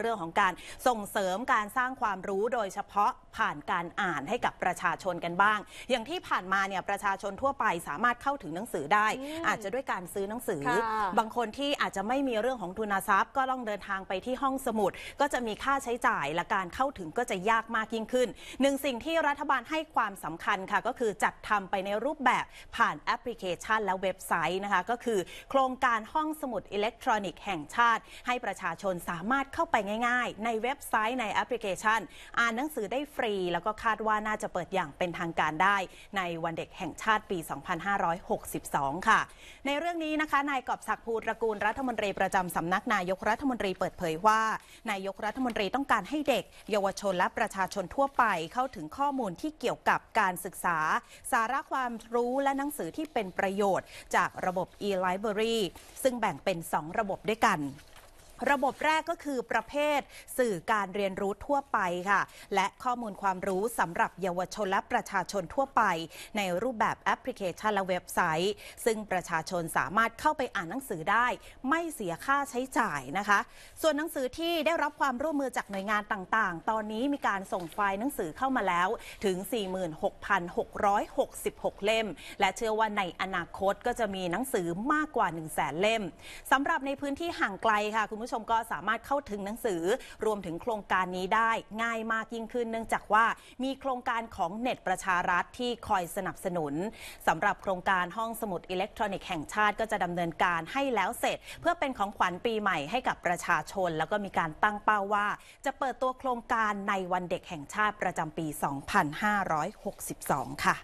เรื่องของการส่งเสริมการสร้างความรู้โดยเฉพาะผ่านการอ่านให้กับประชาชนกันบ้าง อย่างที่ผ่านมาเนี่ยประชาชนทั่วไปสามารถเข้าถึงหนังสือได้ อาจจะด้วยการซื้อหนังสือ บางคนที่อาจจะไม่มีเรื่องของทุนทรัพย์ก็ต้องเดินทางไปที่ห้องสมุด ก็จะมีค่าใช้จ่าย และการเข้าถึงก็จะยากมากยิ่งขึ้นหนึ่งสิ่งที่รัฐบาลให้ความสำคัญค่ะก็คือจัดทำไปในรูปแบบผ่านแอปพลิเคชัน และเว็บไซต์นะคะก็คือ โครงการห้องสมุดอิเล็กทรอนิกส์แห่งชาติ ให้ประชาชนสามารถเข้าไปง่ายๆในเว็บไซต์ในแอปพลิเคชัน อ่านหนังสือได้ฟรีแล้วก็คาดว่าน่าจะเปิดอย่างเป็นทางการได้ในวันเด็กแห่งชาติปี 2562 ค่ะ ในเรื่องนี้นะคะนายกอบศักดิ์ภูตระกูลรัฐมนตรีประจำสำนักนายกรัฐมนตรีเปิดเผยว่า นายกรัฐมนตรีต้องการให้เด็ก เยาวชนและประชาชนทั่วไปเข้าถึงข้อมูลที่เกี่ยวกับการศึกษา สาระความรู้และหนังสือที่เป็นประโยชน์ จากระบบ e-library ซึ่งแบ่งเป็น 2 ระบบด้วยกันระบบแรกก็คือประเภทสื่อการเรียนรู้ทั่วไปค่ะ และข้อมูลความรู้สำหรับเยาวชนและประชาชนทั่วไป ในรูปแบบแอปพลิเคชันและเว็บไซต์ ซึ่งประชาชนสามารถเข้าไปอ่านหนังสือได้ ไม่เสียค่าใช้จ่ายนะคะ ส่วนหนังสือที่ได้รับความร่วมมือจากหน่วยงานต่างๆ ตอนนี้มีการส่งไฟล์หนังสือเข้ามาแล้วถึง 46,666 เล่ม และเชื่อว่าในอนาคตก็จะมีหนังสือมากกว่า 1 0 0 0 0แสนเล่มสำหรับในพื้นที่ห่างไกลค่ะคุณผูู้้ชมก็สามารถเข้าถึงหนังสือรวมถึงโครงการนี้ได้ง่ายมากยิ่งขึ้น เนื่องจากว่า มีโครงการของเน็ตประชารัฐที่คอยสนับสนุนสำหรับโครงการห้องสมุดอิเล็กทรอนิกส์แห่งชาติก็จะดำเนินการให้แล้วเสร็จ เพื่อเป็นของขวัญปีใหม่ให้กับประชาชน แล้วก็มีการตั้งเป้าว่า จะเปิดตัวโครงการในวันเด็กแห่งชาติประจำปี 2562 ค่ะ